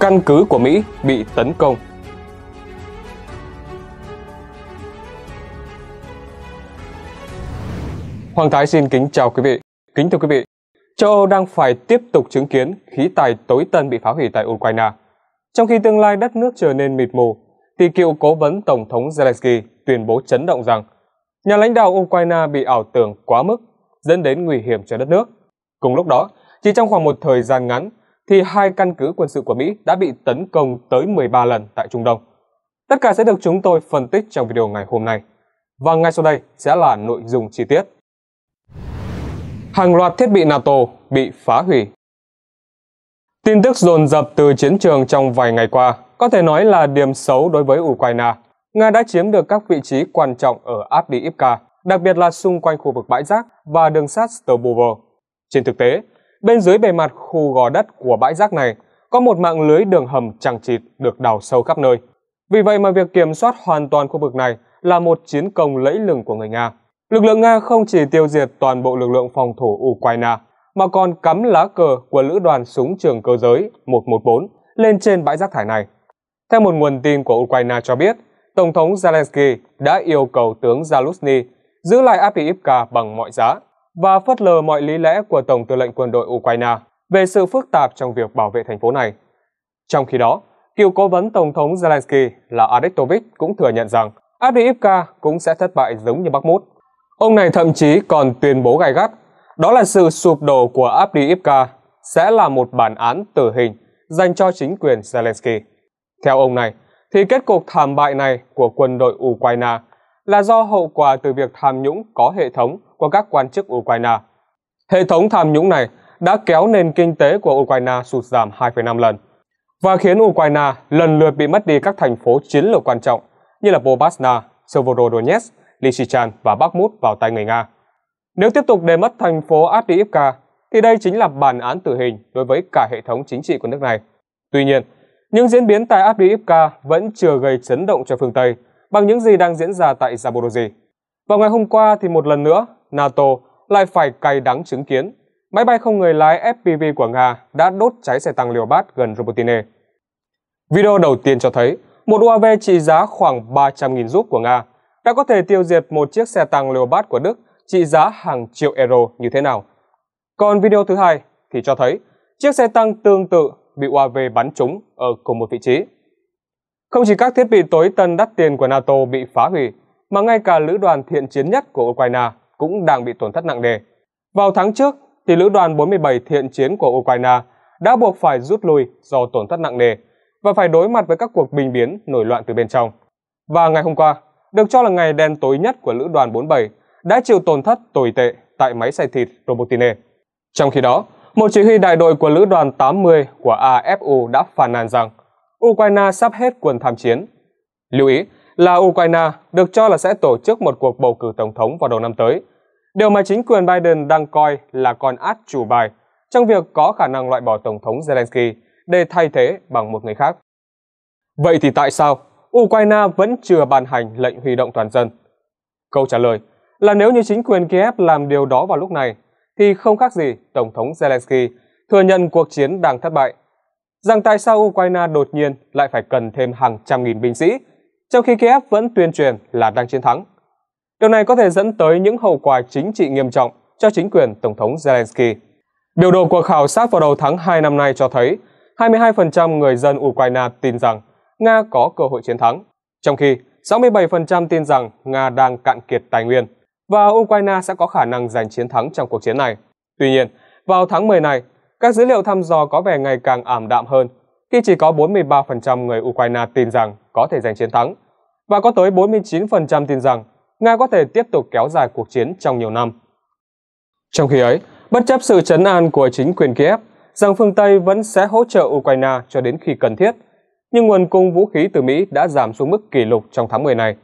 căn cứ của Mỹ bị tấn công. Hoàng Thái xin kính chào quý vị. Kính thưa quý vị, châu Âu đang phải tiếp tục chứng kiến khí tài tối tân bị phá hủy tại Ukraine. Trong khi tương lai đất nước trở nên mịt mù, thì cựu cố vấn Tổng thống Zelensky tuyên bố chấn động rằng nhà lãnh đạo Ukraine bị ảo tưởng quá mức, dẫn đến nguy hiểm cho đất nước. Cùng lúc đó, chỉ trong khoảng một thời gian ngắn, thì hai căn cứ quân sự của Mỹ đã bị tấn công tới 13 lần tại Trung Đông. Tất cả sẽ được chúng tôi phân tích trong video ngày hôm nay. Và ngay sau đây sẽ là nội dung chi tiết. Hàng loạt thiết bị NATO bị phá hủy. Tin tức dồn dập từ chiến trường trong vài ngày qua có thể nói là điểm xấu đối với Ukraine. Nga đã chiếm được các vị trí quan trọng ở Avdiivka, đặc biệt là xung quanh khu vực bãi rác và đường sắt Stobovo. Trên thực tế, bên dưới bề mặt khu gò đất của bãi rác này có một mạng lưới đường hầm chẳng chịt được đào sâu khắp nơi. Vì vậy mà việc kiểm soát hoàn toàn khu vực này là một chiến công lẫy lừng của người Nga. Lực lượng Nga không chỉ tiêu diệt toàn bộ lực lượng phòng thủ Ukraine, mà còn cắm lá cờ của lữ đoàn súng trường cơ giới 114 lên trên bãi rác thải này. Theo một nguồn tin của Ukraine cho biết, Tổng thống Zelensky đã yêu cầu tướng Zaluzny giữ lại Apiivka bằng mọi giá và phớt lờ mọi lý lẽ của Tổng tư lệnh quân đội Ukraine về sự phức tạp trong việc bảo vệ thành phố này. Trong khi đó, cựu cố vấn Tổng thống Zelensky là Adektovich cũng thừa nhận rằng Avdiivka cũng sẽ thất bại giống như Bakhmut. Ông này thậm chí còn tuyên bố gai gắt, đó là sự sụp đổ của Avdiivka sẽ là một bản án tử hình dành cho chính quyền Zelensky. Theo ông này, thì kết cục thảm bại này của quân đội Ukraine là do hậu quả từ việc tham nhũng có hệ thống của các quan chức Ukraine. Hệ thống tham nhũng này đã kéo nền kinh tế của Ukraine sụt giảm 2,5 lần và khiến Ukraine lần lượt bị mất đi các thành phố chiến lược quan trọng như là Bobasna, Severodonetsk, Lysychan và Bakhmut vào tay người Nga. Nếu tiếp tục để mất thành phố Avdiivka, thì đây chính là bản án tử hình đối với cả hệ thống chính trị của nước này. Tuy nhiên, những diễn biến tại Avdiivka vẫn chưa gây chấn động cho phương Tây – bằng những gì đang diễn ra tại Zaporozhye. Vào ngày hôm qua thì một lần nữa, NATO lại phải cay đắng chứng kiến máy bay không người lái FPV của Nga đã đốt cháy xe tăng liều bát gần Robotine. Video đầu tiên cho thấy một UAV trị giá khoảng 300.000 rúp của Nga đã có thể tiêu diệt một chiếc xe tăng Leopard của Đức trị giá hàng triệu euro như thế nào. Còn video thứ hai thì cho thấy chiếc xe tăng tương tự bị UAV bắn trúng ở cùng một vị trí. Không chỉ các thiết bị tối tân đắt tiền của NATO bị phá hủy, mà ngay cả lữ đoàn thiện chiến nhất của Ukraine cũng đang bị tổn thất nặng nề. Vào tháng trước, thì lữ đoàn 47 thiện chiến của Ukraine đã buộc phải rút lui do tổn thất nặng nề và phải đối mặt với các cuộc bình biến nổi loạn từ bên trong. Và ngày hôm qua, được cho là ngày đen tối nhất của lữ đoàn 47 đã chịu tổn thất tồi tệ tại máy xay thịt Robotine. Trong khi đó, một chỉ huy đại đội của lữ đoàn 80 của AFU đã phàn nàn rằng Ukraine sắp hết quân tham chiến. Lưu ý là Ukraine được cho là sẽ tổ chức một cuộc bầu cử tổng thống vào đầu năm tới, điều mà chính quyền Biden đang coi là con át chủ bài trong việc có khả năng loại bỏ Tổng thống Zelensky để thay thế bằng một người khác. Vậy thì tại sao Ukraine vẫn chưa ban hành lệnh huy động toàn dân? Câu trả lời là nếu như chính quyền Kiev làm điều đó vào lúc này, thì không khác gì Tổng thống Zelensky thừa nhận cuộc chiến đang thất bại rằng tại sao Ukraine đột nhiên lại phải cần thêm hàng trăm nghìn binh sĩ, trong khi Kiev vẫn tuyên truyền là đang chiến thắng. Điều này có thể dẫn tới những hậu quả chính trị nghiêm trọng cho chính quyền Tổng thống Zelensky. Biểu đồ cuộc khảo sát vào đầu tháng 2 năm nay cho thấy 22% người dân Ukraine tin rằng Nga có cơ hội chiến thắng, trong khi 67% tin rằng Nga đang cạn kiệt tài nguyên và Ukraine sẽ có khả năng giành chiến thắng trong cuộc chiến này. Tuy nhiên, vào tháng 10 này, các dữ liệu thăm dò có vẻ ngày càng ảm đạm hơn khi chỉ có 43% người Ukraine tin rằng có thể giành chiến thắng và có tới 49% tin rằng Nga có thể tiếp tục kéo dài cuộc chiến trong nhiều năm. Trong khi ấy, bất chấp sự chấn an của chính quyền Kiev rằng phương Tây vẫn sẽ hỗ trợ Ukraine cho đến khi cần thiết, nhưng nguồn cung vũ khí từ Mỹ đã giảm xuống mức kỷ lục trong tháng 10 này,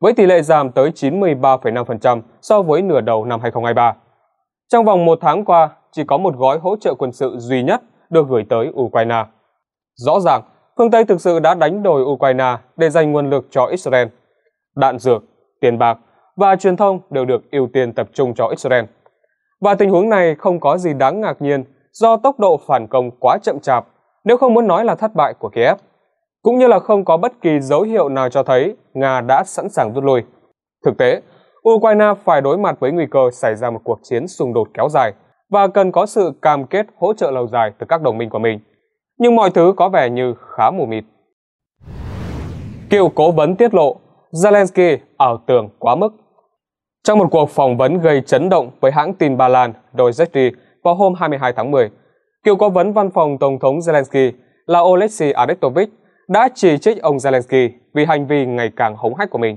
với tỷ lệ giảm tới 93,5% so với nửa đầu năm 2023. Trong vòng một tháng qua, chỉ có một gói hỗ trợ quân sự duy nhất được gửi tới Ukraine. Rõ ràng, phương Tây thực sự đã đánh đổi Ukraine để dành nguồn lực cho Israel. Đạn dược, tiền bạc và truyền thông đều được ưu tiên tập trung cho Israel. Và tình huống này không có gì đáng ngạc nhiên do tốc độ phản công quá chậm chạp, nếu không muốn nói là thất bại của Kiev, cũng như là không có bất kỳ dấu hiệu nào cho thấy Nga đã sẵn sàng rút lui. Thực tế, Ukraine phải đối mặt với nguy cơ xảy ra một cuộc chiến xung đột kéo dài và cần có sự cam kết hỗ trợ lâu dài từ các đồng minh của mình. Nhưng mọi thứ có vẻ như khá mù mịt. Cựu cố vấn tiết lộ Zelensky ảo tưởng quá mức. Trong một cuộc phỏng vấn gây chấn động với hãng tin Ba Lan Dojesti vào hôm 22 tháng 10, cựu cố vấn văn phòng Tổng thống Zelensky là Oleksiy Arestovich đã chỉ trích ông Zelensky vì hành vi ngày càng hống hách của mình.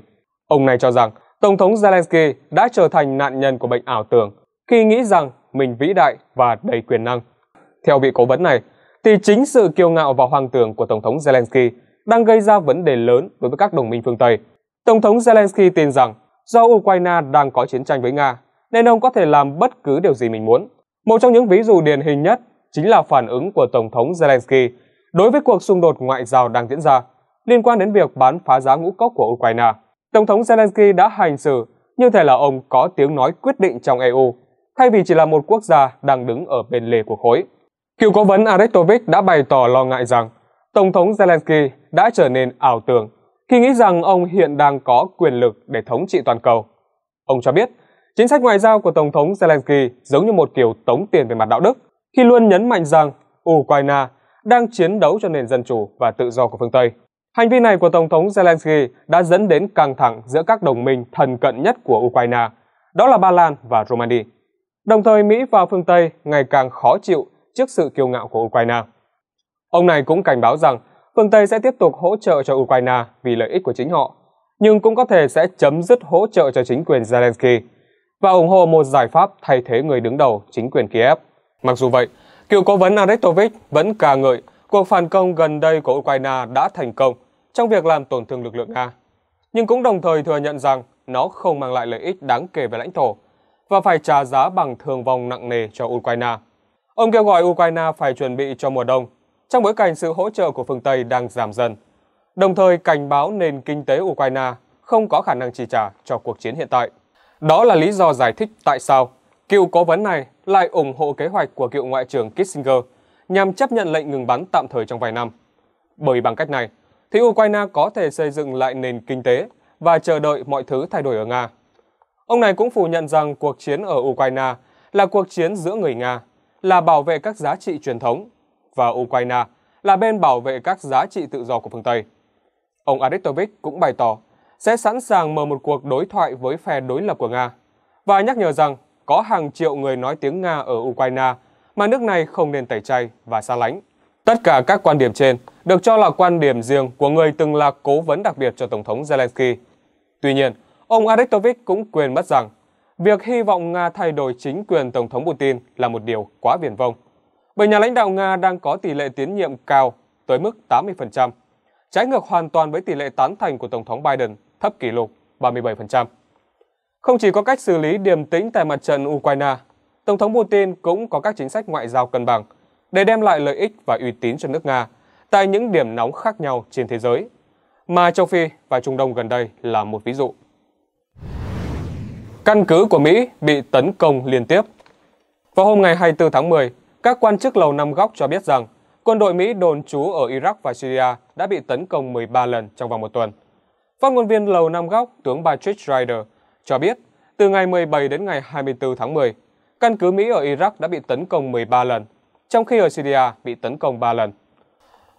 Ông này cho rằng Tổng thống Zelensky đã trở thành nạn nhân của bệnh ảo tưởng khi nghĩ rằng mình vĩ đại và đầy quyền năng. Theo vị cố vấn này, thì chính sự kiêu ngạo và hoang tưởng của Tổng thống Zelensky đang gây ra vấn đề lớn đối với các đồng minh phương Tây. Tổng thống Zelensky tin rằng do Ukraine đang có chiến tranh với Nga, nên ông có thể làm bất cứ điều gì mình muốn. Một trong những ví dụ điển hình nhất chính là phản ứng của Tổng thống Zelensky đối với cuộc xung đột ngoại giao đang diễn ra liên quan đến việc bán phá giá ngũ cốc của Ukraine. Tổng thống Zelensky đã hành xử như thể là ông có tiếng nói quyết định trong EU, thay vì chỉ là một quốc gia đang đứng ở bên lề của khối. Cựu cố vấn Arestovich đã bày tỏ lo ngại rằng Tổng thống Zelensky đã trở nên ảo tưởng khi nghĩ rằng ông hiện đang có quyền lực để thống trị toàn cầu. Ông cho biết, chính sách ngoại giao của Tổng thống Zelensky giống như một kiểu tống tiền về mặt đạo đức, khi luôn nhấn mạnh rằng Ukraine đang chiến đấu cho nền dân chủ và tự do của phương Tây. Hành vi này của Tổng thống Zelensky đã dẫn đến căng thẳng giữa các đồng minh thân cận nhất của Ukraine, đó là Ba Lan và Romania. Đồng thời, Mỹ và phương Tây ngày càng khó chịu trước sự kiêu ngạo của Ukraine. Ông này cũng cảnh báo rằng phương Tây sẽ tiếp tục hỗ trợ cho Ukraine vì lợi ích của chính họ, nhưng cũng có thể sẽ chấm dứt hỗ trợ cho chính quyền Zelensky và ủng hộ một giải pháp thay thế người đứng đầu chính quyền Kiev. Mặc dù vậy, cựu cố vấn Arestovich vẫn ca ngợi cuộc phản công gần đây của Ukraine đã thành công trong việc làm tổn thương lực lượng Nga, nhưng cũng đồng thời thừa nhận rằng nó không mang lại lợi ích đáng kể về lãnh thổ và phải trả giá bằng thương vong nặng nề cho Ukraine. Ông kêu gọi Ukraine phải chuẩn bị cho mùa đông, trong bối cảnh sự hỗ trợ của phương Tây đang giảm dần, đồng thời cảnh báo nền kinh tế Ukraine không có khả năng chi trả cho cuộc chiến hiện tại. Đó là lý do giải thích tại sao cựu cố vấn này lại ủng hộ kế hoạch của cựu Ngoại trưởng Kissinger nhằm chấp nhận lệnh ngừng bắn tạm thời trong vài năm. Bởi bằng cách này, thì Ukraine có thể xây dựng lại nền kinh tế và chờ đợi mọi thứ thay đổi ở Nga. Ông này cũng phủ nhận rằng cuộc chiến ở Ukraine là cuộc chiến giữa người Nga, là bảo vệ các giá trị truyền thống, và Ukraine là bên bảo vệ các giá trị tự do của phương Tây. Ông Aristovich cũng bày tỏ sẽ sẵn sàng mở một cuộc đối thoại với phe đối lập của Nga và nhắc nhở rằng có hàng triệu người nói tiếng Nga ở Ukraine mà nước này không nên tẩy chay và xa lánh. Tất cả các quan điểm trên được cho là quan điểm riêng của người từng là cố vấn đặc biệt cho Tổng thống Zelensky. Tuy nhiên, ông Arektovich cũng quên mất rằng việc hy vọng Nga thay đổi chính quyền Tổng thống Putin là một điều quá viển vông, bởi nhà lãnh đạo Nga đang có tỷ lệ tiến nhiệm cao tới mức 80%, trái ngược hoàn toàn với tỷ lệ tán thành của Tổng thống Biden thấp kỷ lục 37%. Không chỉ có cách xử lý điềm tĩnh tại mặt trận Ukraine, Tổng thống Putin cũng có các chính sách ngoại giao cân bằng – để đem lại lợi ích và uy tín cho nước Nga tại những điểm nóng khác nhau trên thế giới, mà châu Phi và Trung Đông gần đây là một ví dụ. Căn cứ của Mỹ bị tấn công liên tiếp. Vào hôm ngày 24 tháng 10, các quan chức Lầu Năm Góc cho biết rằng quân đội Mỹ đồn trú ở Iraq và Syria đã bị tấn công 13 lần trong vòng một tuần. Phát ngôn viên Lầu Năm Góc tướng Patrick Ryder cho biết từ ngày 17 đến ngày 24 tháng 10, căn cứ Mỹ ở Iraq đã bị tấn công 13 lần, trong khi ở Syria bị tấn công 3 lần.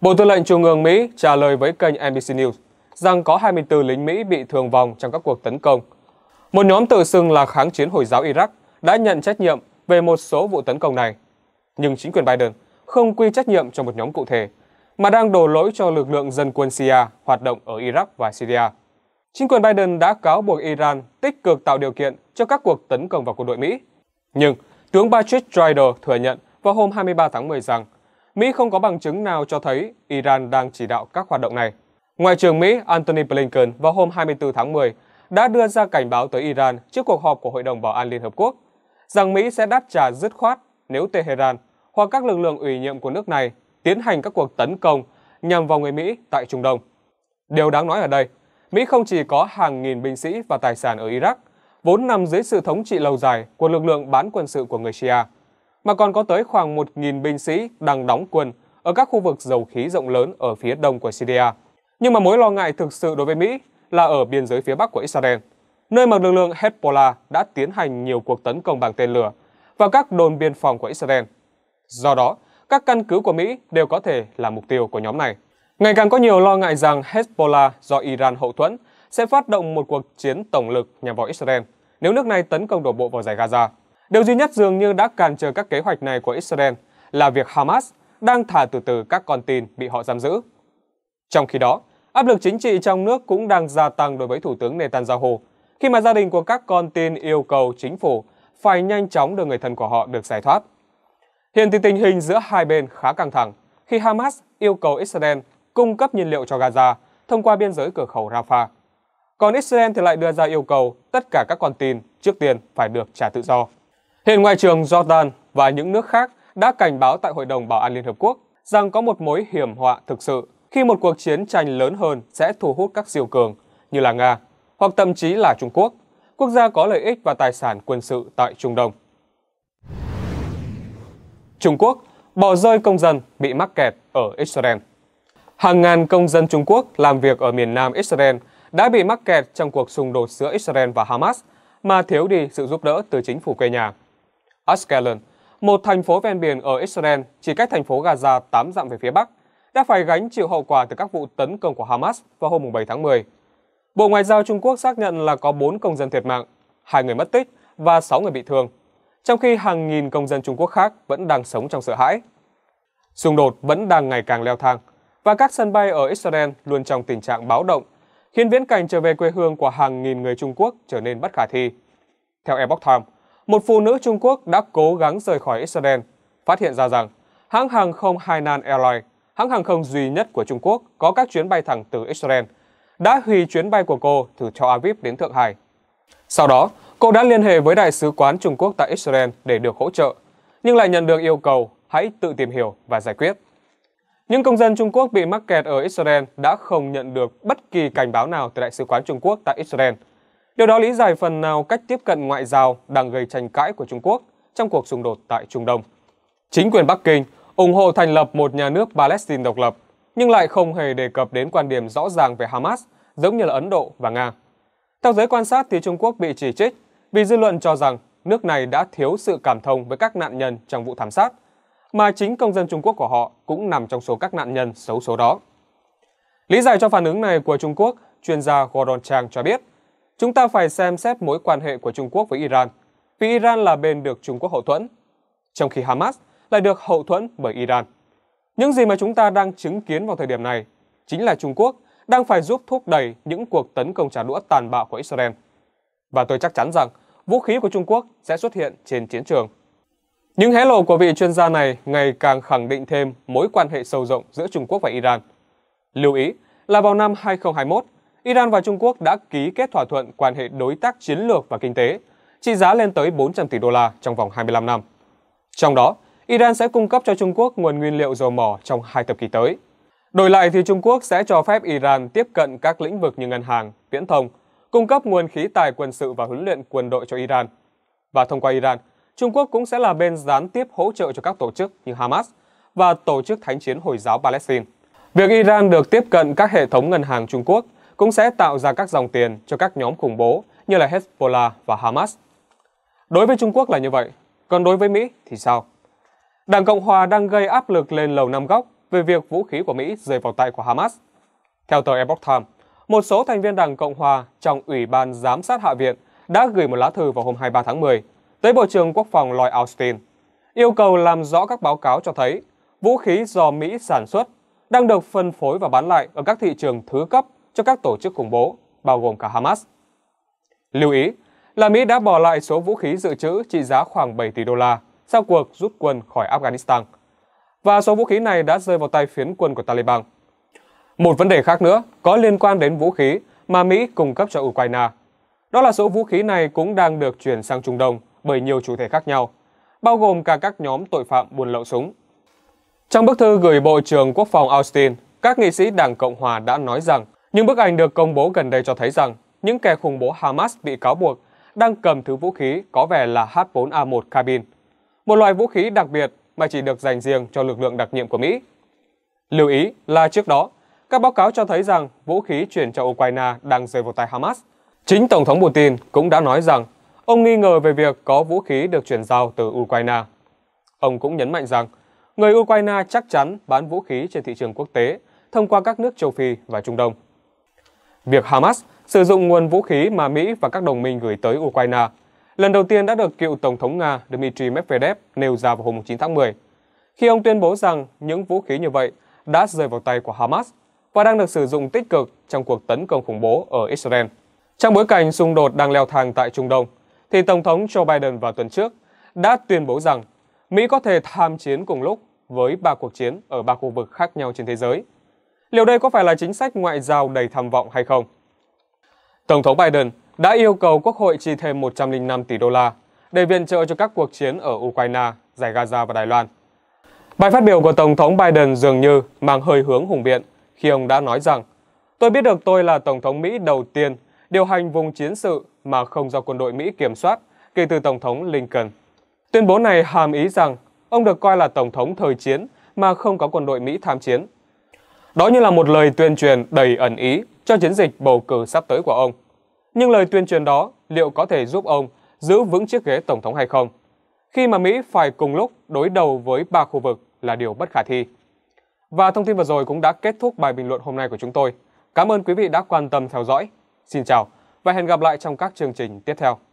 Bộ Tư lệnh Trung ương Mỹ trả lời với kênh NBC News rằng có 24 lính Mỹ bị thương vong trong các cuộc tấn công. Một nhóm tự xưng là kháng chiến Hồi giáo Iraq đã nhận trách nhiệm về một số vụ tấn công này. Nhưng chính quyền Biden không quy trách nhiệm cho một nhóm cụ thể, mà đang đổ lỗi cho lực lượng dân quân Syria hoạt động ở Iraq và Syria. Chính quyền Biden đã cáo buộc Iran tích cực tạo điều kiện cho các cuộc tấn công vào quân đội Mỹ. Nhưng tướng Patrick Strider thừa nhận vào hôm 23 tháng 10 rằng Mỹ không có bằng chứng nào cho thấy Iran đang chỉ đạo các hoạt động này. Ngoại trưởng Mỹ Antony Blinken vào hôm 24 tháng 10 đã đưa ra cảnh báo tới Iran trước cuộc họp của Hội đồng Bảo an Liên Hợp Quốc rằng Mỹ sẽ đáp trả dứt khoát nếu Tehran hoặc các lực lượng ủy nhiệm của nước này tiến hành các cuộc tấn công nhằm vào người Mỹ tại Trung Đông. Điều đáng nói ở đây, Mỹ không chỉ có hàng nghìn binh sĩ và tài sản ở Iraq, vốn nằm dưới sự thống trị lâu dài của lực lượng bán quân sự của người Shia, mà còn có tới khoảng 1.000 binh sĩ đang đóng quân ở các khu vực dầu khí rộng lớn ở phía đông của Syria. Nhưng mà mối lo ngại thực sự đối với Mỹ là ở biên giới phía bắc của Israel, nơi mà lực lượng Hezbollah đã tiến hành nhiều cuộc tấn công bằng tên lửa vào các đồn biên phòng của Israel. Do đó, các căn cứ của Mỹ đều có thể là mục tiêu của nhóm này. Ngày càng có nhiều lo ngại rằng Hezbollah do Iran hậu thuẫn sẽ phát động một cuộc chiến tổng lực nhằm vào Israel nếu nước này tấn công đổ bộ vào giải Gaza. Điều duy nhất dường như đã cản trở các kế hoạch này của Israel là việc Hamas đang thả từ từ các con tin bị họ giam giữ. Trong khi đó, áp lực chính trị trong nước cũng đang gia tăng đối với Thủ tướng Netanyahu khi mà gia đình của các con tin yêu cầu chính phủ phải nhanh chóng đưa người thân của họ được giải thoát. Hiện thì tình hình giữa hai bên khá căng thẳng khi Hamas yêu cầu Israel cung cấp nhiên liệu cho Gaza thông qua biên giới cửa khẩu Rafah. Còn Israel thì lại đưa ra yêu cầu tất cả các con tin trước tiên phải được trả tự do. Hiện ngoại trường Jordan và những nước khác đã cảnh báo tại Hội đồng Bảo an Liên Hợp Quốc rằng có một mối hiểm họa thực sự khi một cuộc chiến tranh lớn hơn sẽ thu hút các siêu cường như là Nga hoặc thậm chí là Trung Quốc, quốc gia có lợi ích và tài sản quân sự tại Trung Đông. Trung Quốc bỏ rơi công dân bị mắc kẹt ở Israel. Hàng ngàn công dân Trung Quốc làm việc ở miền nam Israel đã bị mắc kẹt trong cuộc xung đột giữa Israel và Hamas mà thiếu đi sự giúp đỡ từ chính phủ quê nhà. Ashkelon, một thành phố ven biển ở Israel chỉ cách thành phố Gaza 8 dặm về phía bắc, đã phải gánh chịu hậu quả từ các vụ tấn công của Hamas vào hôm 7 tháng 10. Bộ Ngoại giao Trung Quốc xác nhận là có 4 công dân thiệt mạng, 2 người mất tích và 6 người bị thương, trong khi hàng nghìn công dân Trung Quốc khác vẫn đang sống trong sợ hãi. Xung đột vẫn đang ngày càng leo thang, và các sân bay ở Israel luôn trong tình trạng báo động, khiến viễn cảnh trở về quê hương của hàng nghìn người Trung Quốc trở nên bất khả thi. Theo Epoch Times, một phụ nữ Trung Quốc đã cố gắng rời khỏi Israel, phát hiện ra rằng hãng hàng không Hainan Airlines, hãng hàng không duy nhất của Trung Quốc có các chuyến bay thẳng từ Israel, đã hủy chuyến bay của cô từ Tel Aviv đến Thượng Hải. Sau đó, cô đã liên hệ với Đại sứ quán Trung Quốc tại Israel để được hỗ trợ, nhưng lại nhận được yêu cầu hãy tự tìm hiểu và giải quyết. Những công dân Trung Quốc bị mắc kẹt ở Israel đã không nhận được bất kỳ cảnh báo nào từ Đại sứ quán Trung Quốc tại Israel – Điều đó lý giải phần nào cách tiếp cận ngoại giao đang gây tranh cãi của Trung Quốc trong cuộc xung đột tại Trung Đông. Chính quyền Bắc Kinh ủng hộ thành lập một nhà nước Palestine độc lập, nhưng lại không hề đề cập đến quan điểm rõ ràng về Hamas, giống như là Ấn Độ và Nga. Theo giới quan sát thì Trung Quốc bị chỉ trích vì dư luận cho rằng nước này đã thiếu sự cảm thông với các nạn nhân trong vụ thảm sát, mà chính công dân Trung Quốc của họ cũng nằm trong số các nạn nhân xấu số đó. Lý giải cho phản ứng này của Trung Quốc, chuyên gia Gordon Chang cho biết, chúng ta phải xem xét mối quan hệ của Trung Quốc với Iran, vì Iran là bên được Trung Quốc hậu thuẫn, trong khi Hamas lại được hậu thuẫn bởi Iran. Những gì mà chúng ta đang chứng kiến vào thời điểm này chính là Trung Quốc đang phải giúp thúc đẩy những cuộc tấn công trả đũa tàn bạo của Israel. Và tôi chắc chắn rằng vũ khí của Trung Quốc sẽ xuất hiện trên chiến trường. Những hé lộ của vị chuyên gia này ngày càng khẳng định thêm mối quan hệ sâu rộng giữa Trung Quốc và Iran. Lưu ý là vào năm 2021, Iran và Trung Quốc đã ký kết thỏa thuận quan hệ đối tác chiến lược và kinh tế, trị giá lên tới 400 tỷ đô la trong vòng 25 năm. Trong đó, Iran sẽ cung cấp cho Trung Quốc nguồn nguyên liệu dầu mỏ trong hai thập kỷ tới. Đổi lại thì Trung Quốc sẽ cho phép Iran tiếp cận các lĩnh vực như ngân hàng, viễn thông, cung cấp nguồn khí tài quân sự và huấn luyện quân đội cho Iran. Và thông qua Iran, Trung Quốc cũng sẽ là bên gián tiếp hỗ trợ cho các tổ chức như Hamas và Tổ chức Thánh chiến Hồi giáo Palestine. Việc Iran được tiếp cận các hệ thống ngân hàng Trung Quốc – cũng sẽ tạo ra các dòng tiền cho các nhóm khủng bố như là Hezbollah và Hamas. Đối với Trung Quốc là như vậy, còn đối với Mỹ thì sao? Đảng Cộng Hòa đang gây áp lực lên Lầu Năm Góc về việc vũ khí của Mỹ rơi vào tay của Hamas. Theo tờ Epoch Times, một số thành viên Đảng Cộng Hòa trong Ủy ban Giám sát Hạ viện đã gửi một lá thư vào hôm 23 tháng 10 tới Bộ trưởng Quốc phòng Lloyd Austin, yêu cầu làm rõ các báo cáo cho thấy vũ khí do Mỹ sản xuất đang được phân phối và bán lại ở các thị trường thứ cấp cho các tổ chức khủng bố, bao gồm cả Hamas. Lưu ý là Mỹ đã bỏ lại số vũ khí dự trữ trị giá khoảng 7 tỷ đô la sau cuộc rút quân khỏi Afghanistan. Và số vũ khí này đã rơi vào tay phiến quân của Taliban. Một vấn đề khác nữa có liên quan đến vũ khí mà Mỹ cung cấp cho Ukraine. Đó là số vũ khí này cũng đang được chuyển sang Trung Đông bởi nhiều chủ thể khác nhau, bao gồm cả các nhóm tội phạm buôn lậu súng. Trong bức thư gửi Bộ trưởng Quốc phòng Austin, các nghị sĩ Đảng Cộng Hòa đã nói rằng những bức ảnh được công bố gần đây cho thấy rằng những kẻ khủng bố Hamas bị cáo buộc đang cầm thứ vũ khí có vẻ là H4A1 Carbine, một loại vũ khí đặc biệt mà chỉ được dành riêng cho lực lượng đặc nhiệm của Mỹ. Lưu ý là trước đó, các báo cáo cho thấy rằng vũ khí chuyển cho Ukraine đang rơi vào tay Hamas. Chính Tổng thống Putin cũng đã nói rằng ông nghi ngờ về việc có vũ khí được chuyển giao từ Ukraine. Ông cũng nhấn mạnh rằng người Ukraine chắc chắn bán vũ khí trên thị trường quốc tế thông qua các nước châu Phi và Trung Đông việc Hamas sử dụng nguồn vũ khí mà Mỹ và các đồng minh gửi tới Ukraine lần đầu tiên đã được cựu Tổng thống Nga Dmitry Medvedev nêu ra vào hôm 9 tháng 10, khi ông tuyên bố rằng những vũ khí như vậy đã rơi vào tay của Hamas và đang được sử dụng tích cực trong cuộc tấn công khủng bố ở Israel. Trong bối cảnh xung đột đang leo thang tại Trung Đông, thì Tổng thống Joe Biden vào tuần trước đã tuyên bố rằng Mỹ có thể tham chiến cùng lúc với ba cuộc chiến ở ba khu vực khác nhau trên thế giới – Liệu đây có phải là chính sách ngoại giao đầy tham vọng hay không? Tổng thống Biden đã yêu cầu Quốc hội chi thêm 105 tỷ đô la để viện trợ cho các cuộc chiến ở Ukraine, giải Gaza và Đài Loan. Bài phát biểu của Tổng thống Biden dường như mang hơi hướng hùng biện khi ông đã nói rằng Tôi biết được tôi là Tổng thống Mỹ đầu tiên điều hành vùng chiến sự mà không do quân đội Mỹ kiểm soát kể từ Tổng thống Lincoln. Tuyên bố này hàm ý rằng ông được coi là Tổng thống thời chiến mà không có quân đội Mỹ tham chiến. Đó như là một lời tuyên truyền đầy ẩn ý cho chiến dịch bầu cử sắp tới của ông. Nhưng lời tuyên truyền đó liệu có thể giúp ông giữ vững chiếc ghế tổng thống hay không? Khi mà Mỹ phải cùng lúc đối đầu với ba khu vực là điều bất khả thi. Và thông tin vừa rồi cũng đã kết thúc bài bình luận hôm nay của chúng tôi. Cảm ơn quý vị đã quan tâm theo dõi. Xin chào và hẹn gặp lại trong các chương trình tiếp theo.